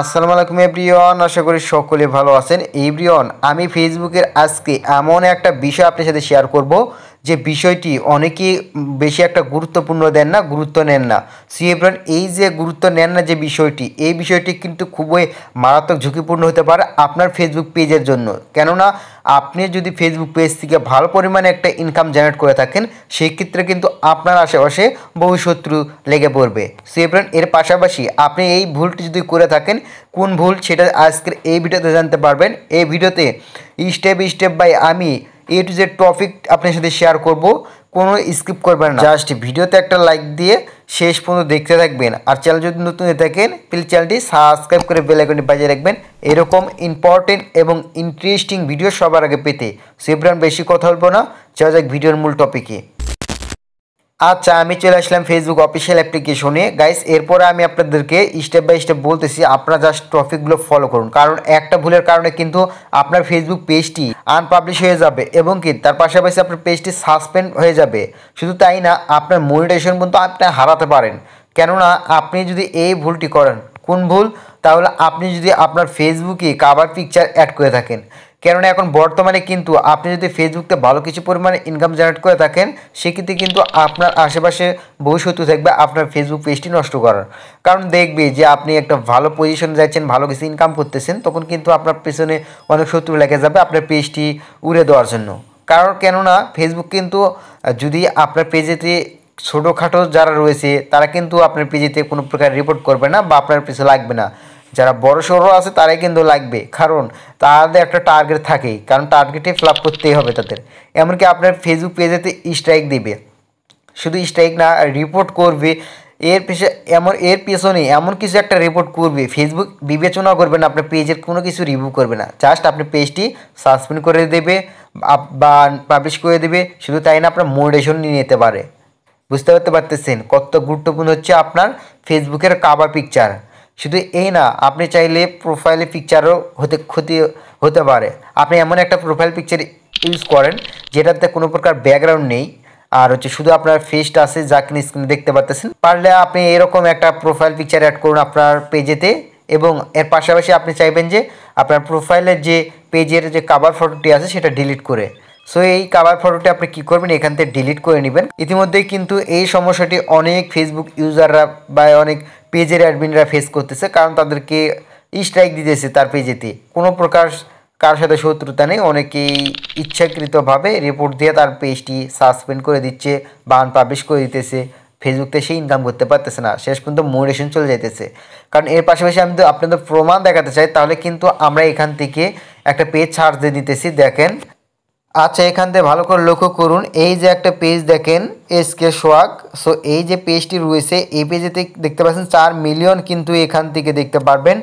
আসসালামু আলাইকুম এভরিওয়ান আশা করি সকলে ভালো আছেন এভরিওয়ান আমি ফেসবুকের আজকে এমন একটা বিষয় আপনার সাথে শেয়ার করব যে বিষয়টি অনেকেই বেশি একটা গুরুত্বপূর্ণ দেন না গুরুত্ব নেন না সিএফরান এই যে গুরুত্ব নেন না যে বিষয়টি এই বিষয়টি কিন্তু খুবই মারাত্মক ঝুঁকিপূর্ণ হতে পারে আপনার ফেসবুক পেজের জন্য কেননা আপনি যদি ফেসবুক পেজ থেকে ভালো পরিমাণে একটা ইনকাম জেনারেট করে থাকেন সেই ক্ষেত্রে কিন্তু আপনার আশেপাশে বহু শত্রু লেগে পড়বে সিএফরান এর পাশাপাশি আপনি এই ভুলটি যদি করে থাকেন কোন ভুল সেটা আজকের এই ভিডিওতে জানতে পারবেন এই ভিডিওতে স্টেপ স্টেপ বাই আমি এ টু জেড টপিক আপনার সাথে শেয়ার করব কোনো স্কিপ করবেন না জাস্ট ভিডিওতে একটা লাইক দিয়ে শেষ পর্যন্ত দেখতে থাকবেন আর চ্যানেল যদি নতুন হয়ে থাকেন প্লিজ চ্যানেলটি সাবস্ক্রাইব করে বেল আইকনটি বাজিয়ে রাখবেন এরকম ইম্পর্টেন্ট এবং ইন্টারেস্টিং ভিডিও সবার আগে পেতে সেবরান বেশি কথা বলবো না চলে যাক ভিডিওর মূল টপিকে আচ্ছা আমি চলে আসলাম ফেসবুক অফিসিয়াল অ্যাপ্লিকেশনে গাইস এরপরে আমি আপনাদেরকে স্টেপ বাই স্টেপ বলতেছি আপনারা জাস্ট ট্রফিকগুলো ফলো করুন কারণ একটা ভুলের কারণে কিন্তু আপনার ফেসবুক পেজটি আনপাবলিশ হয়ে যাবে এবং কি তার পাশাপাশি আপনার পেজটি সাসপেন্ড হয়ে যাবে শুধু তাই না আপনার মনিটাইজেশন পর্যন্ত আপনি হারাতে পারেন কেননা আপনি যদি এই ভুলটি করেন কোন ভুল তাহলে আপনি যদি আপনার ফেসবুকে কাবার পিকচার অ্যাড করে থাকেন কেননা এখন বর্তমানে কিন্তু আপনি যদি ফেসবুকতে ভালো কিছু পরিমাণে ইনকাম জেনারেট করে থাকেন সেক্ষেত্রে কিন্তু আপনার আশেপাশে বহু শত্রু থাকবে আপনার ফেসবুক পেজটি নষ্ট করার কারণ দেখবে যে আপনি একটা ভালো পজিশনে যাচ্ছেন ভালো কিছু ইনকাম করতেছেন তখন কিন্তু আপনার পেছনে অনেক শত্রু লেগে যাবে আপনার পেজটি উড়ে দেওয়ার জন্য কারণ কেননা ফেসবুক কিন্তু যদি আপনার পেজেতে ছোটোখাটো যারা রয়েছে তারা কিন্তু আপনার পেজেতে কোনো প্রকার রিপোর্ট করবে না বা আপনার পেছনে লাগবে না যারা বড় সড়ো আছে তারাই কিন্তু লাগবে কারণ তাদের একটা টার্গেট থাকেই কারণ টার্গেটে ফ্লাপ করতেই হবে তাদের এমনকি আপনার ফেসবুক পেজেতে স্ট্রাইক দেবে শুধু স্ট্রাইক না রিপোর্ট করবে এর পেছনে এমন এর পেছনে এমন কিছু একটা রিপোর্ট করবে ফেসবুক বিবেচনা করবে না আপনার পেজের কোনো কিছু রিভিউ করবে না জাস্ট আপনি পেজটি সাসপেন্ড করে দেবে বা পাবলিশ করে দেবে শুধু তাই না আপনার মোডেশন নিয়ে নিতে পারে বুঝতে পারতে পারতেছেন কত গুরুত্বপূর্ণ হচ্ছে আপনার ফেসবুকের কাবার পিকচার শুধু এই না আপনি চাইলে প্রোফাইলে পিকচারও হতে ক্ষতি হতে পারে আপনি এমন একটা প্রোফাইল পিকচার ইউজ করেন যেটাতে কোনো প্রকার ব্যাকগ্রাউন্ড নেই আর হচ্ছে শুধু আপনার ফেসটা আছে যা কিনে স্ক্রিনে দেখতে পাচ্তেছেন পারলে আপনি এরকম একটা প্রোফাইল পিকচার অ্যাড করুন আপনার পেজেতে এবং এর পাশাপাশি আপনি চাইবেন যে আপনার প্রোফাইলের যে পেজের যে কাভার ফটোটি আছে সেটা ডিলিট করে সো এই কাভার ফটোটি আপনি কী করবেন এখান থেকে ডিলিট করে নেবেন ইতিমধ্যেই কিন্তু এই সমস্যাটি অনেক ফেসবুক ইউজাররা বা অনেক পেজের অ্যাডমিনরা ফেস করতেছে কারণ তাদেরকে স্ট্রাইক দিতেছে তার পেজেতে কোনো প্রকার কার সাথে শত্রুতা নেই অনেকেই ইচ্ছাকৃতভাবে রিপোর্ট দিয়ে তার পেজটি সাসপেন্ড করে দিচ্ছে বা আনপাবলিশ করে দিতেছে ফেসবুকতে সে ইনকাম করতে পারতেছে না শেষ পর্যন্ত মোডেশন চলে যাইতেছে কারণ এর পাশাপাশি আমি আপনাদের প্রমাণ দেখাতে চাই তাহলে কিন্তু আমরা এখান থেকে একটা পেজ ছাড় দিয়ে দিতেছি দেখেন আচ্ছা এখান থেকে ভালো করে লক্ষ্য করুন এই যে একটা পেজ দেখেন এস কে সোয়াক সো এই যে পেজটি রয়েছে এই পেজেতে দেখতে পাচ্ছেন চার মিলিয়ন কিন্তু এখান থেকে দেখতে পারবেন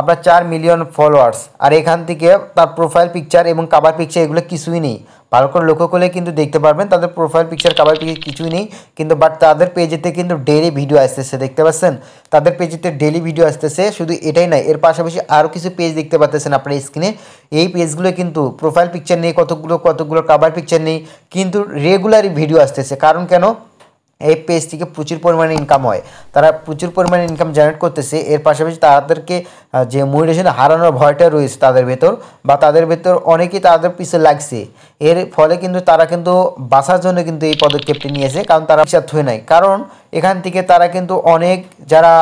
আপনার চার মিলিয়ন ফলোয়ার্স আর এখান থেকে তার প্রোফাইল পিকচার এবং কাবার পিকচার এগুলো কিছুই নেই ভালো করে লক্ষ্য করলে কিন্তু দেখতে পারবেন তাদের প্রোফাইল পিকচার কাবার পিকচার কিছুই নেই কিন্তু বাট তাদের পেজেতে কিন্তু ডেলি ভিডিও আসতেছে দেখতে পাচ্ছেন তাদের পেজেতে ডেলি ভিডিও আসতেছে শুধু এটাই নয় এর পাশাপাশি আরও কিছু পেজ দেখতে পাচ্ছেন আপনার স্ক্রিনে এই পেজগুলো কিন্তু প্রোফাইল পিকচার নেই কতগুলো কতগুলো কাবার পিকচার নেই কিন্তু রেগুলারই ভিডিও আসতেছে কারণ কেন এই পেজ থেকে প্রচুর পরিমাণে ইনকাম হয় তারা প্রচুর পরিমাণে ইনকাম জেনারেট করতেছে এর পাশাপাশি তাদেরকে যে মোটিভেশন হারানোর ভয়টা রয়েছে তাদের ভেতর বা তাদের ভেতর অনেকেই তাদের পিছিয়ে লাগছে এর ফলে কিন্তু তারা কিন্তু বাঁচার জন্য কিন্তু এই পদক্ষেপটি নিয়েছে কারণ তারা পিসাত হয়ে নাই কারণ এখান থেকে তারা কিন্তু অনেক যারা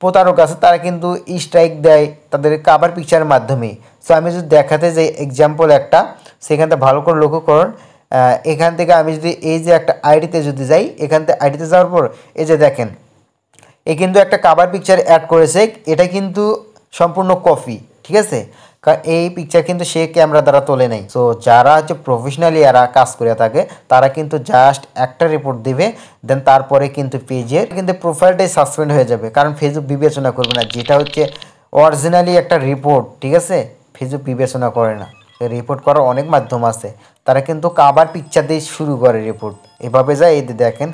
প্রতারক আছে তারা কিন্তু স্ট্রাইক দেয় তাদের কাবার পিকচারের মাধ্যমে সো আমি যদি দেখাতে যাই এক্সাম্পল একটা সেখানটা ভালো করে লক্ষ্য করুন এখান থেকে আমি যদি এই যে একটা আইডিতে যদি যাই এখান থেকে আইডিতে যাওয়ার পর এই যে দেখেন এ কিন্তু একটা কাবার পিকচার অ্যাড করেছে এটা কিন্তু সম্পূর্ণ কপি ঠিক আছে এই পিকচার কিন্তু সে ক্যামেরা দ্বারা তোলে নেই তো যারা হচ্ছে প্রফেশনালি এরা কাজ করে থাকে তারা কিন্তু জাস্ট একটা রিপোর্ট দেবে দেন তারপরে কিন্তু পেজের কিন্তু প্রোফাইলটাই সাসপেন্ড হয়ে যাবে কারণ ফেসবুক বিবেচনা করবে না যেটা হচ্ছে অরিজিনালি একটা রিপোর্ট ঠিক আছে ফেসবুক বিবেচনা করে না রিপোর্ট করার অনেক মাধ্যম আছে তারা কিন্তু কাবার পিকচার দিয়ে শুরু করে রিপোর্ট এভাবে যায় এদের দেখেন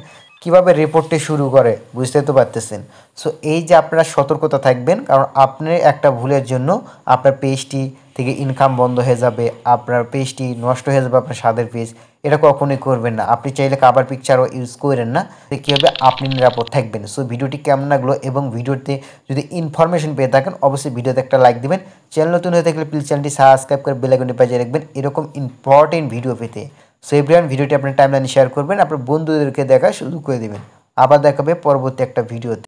কিভাবে রিপোর্টটি শুরু করে বুঝতে তো পারতেছেন সো এই যে আপনারা সতর্কতা থাকবেন কারণ আপনার একটা ভুলের জন্য আপনার পেজটি থেকে ইনকাম বন্ধ হয়ে যাবে আপনার পেজটি নষ্ট হয়ে যাবে আপনার স্বাদের পেজ এটা কখনোই করবেন না আপনি চাইলে কাবার পিকচারও ইউজ করেন না কীভাবে আপনি নিরাপদ থাকবেন সো ভিডিওটি কেমন লাগলো এবং ভিডিওতে যদি ইনফরমেশন পেয়ে থাকেন অবশ্যই ভিডিওতে একটা লাইক দেবেন চ্যানেল নতুন হয়ে থাকলে প্লিজ চ্যানেলটি সাবস্ক্রাইব করে বেলাইকনটি বাজিয়ে রাখবেন এরকম ইম্পর্টেন্ট ভিডিও পেতে সো এভরিয়ান ভিডিওটি আপনার টাইমলাইনে শেয়ার করবেন আপনার বন্ধুদেরকে দেখায় শুরু করে দেবেন আবার দেখাবে পরবর্তী একটা ভিডিওতে